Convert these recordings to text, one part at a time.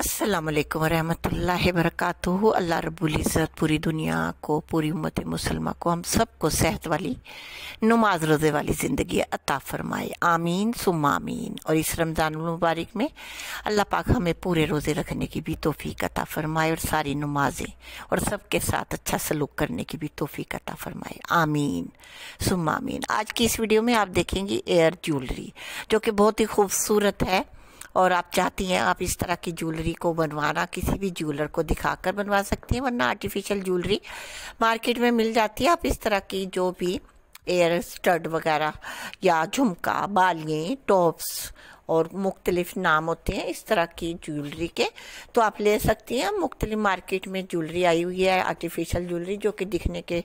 अस्सलाम वालेकुम रहमतुल्लाहि वरकatuhu अल्लाह रब्बुल इज़्ज़त पूरी दुनिया को पूरी उम्मत मुसलमा को हम सबको सेहत वाली नमाज रोज़े वाली ज़िंदगी अता फरमाए आमीन सुम आमीन और इस रमज़ान मुबारक में अल्लाह पाक हमें पूरे रोज़े रखने की भी तोफ़ी अता फरमाए और सारी नमाजें और सबके साथ अच्छा सलूक करने की भी तोफ़ी अता फरमाए आमीन सुम आमीन आज की इस वीडियो में आप देखेंगी एयर ज्वेलरी जो कि बहुत ही खूबसूरत है और आप चाहती हैं आप इस तरह की ज्वेलरी को बनवाना किसी भी ज्वेलर को दिखाकर बनवा सकती हैं वरना आर्टिफिशियल ज्वेलरी मार्केट में मिल जाती है आप इस तरह की जो भी एयर स्टड वगैरह या झुमका बालियाँ टॉप्स और मुख्तलिफ नाम होते हैं इस तरह की ज्वेलरी के तो आप ले सकती हैं मुख्तलिफ मार्केट में ज्वेलरी आई हुई है आर्टिफिशियल ज्वेलरी जो कि दिखने के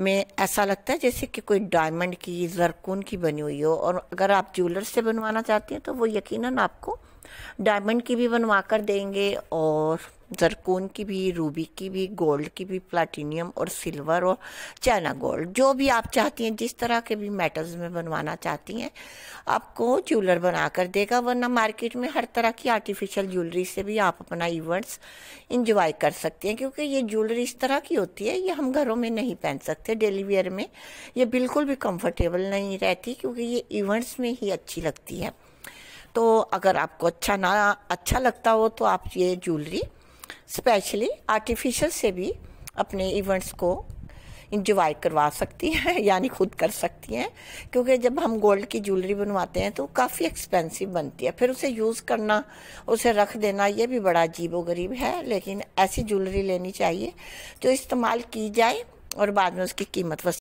में ऐसा लगता है जैसे कि कोई डायमंड की जरकून की बनी हुई हो और अगर आप ज्वेलर से बनवाना चाहती हैं तो वो यकीनन आपको डायमंड की भी बनवा कर देंगे और जरकोन की भी रूबी की भी गोल्ड की भी प्लैटिनियम और सिल्वर और चाइना गोल्ड जो भी आप चाहती हैं जिस तरह के भी मेटल्स में बनवाना चाहती हैं आपको ज्वेलर बना कर देगा वरना मार्केट में हर तरह की आर्टिफिशियल ज्वेलरी से भी आप अपना इवेंट्स इंजॉय कर सकते हैं क्योंकि ये ज्वेलरी इस तरह की होती है ये हम घरों में नहीं पहन सकते डेली वेयर में ये बिल्कुल भी कम्फर्टेबल नहीं रहती क्योंकि ये इवेंट्स में ही अच्छी लगती है अगर आपको अच्छा ना अच्छा लगता हो तो आप ये ज्वेलरी स्पेशली आर्टिफिशियल से भी अपने इवेंट्स को इंजॉय करवा सकती हैं यानी खुद कर सकती हैं क्योंकि जब हम गोल्ड की ज्वेलरी बनवाते हैं तो काफ़ी एक्सपेंसिव बनती है फिर उसे यूज़ करना उसे रख देना ये भी बड़ा अजीब व गरीब है लेकिन ऐसी ज्वेलरी लेनी चाहिए जो इस्तेमाल की जाए और बाद में उसकी कीमत वस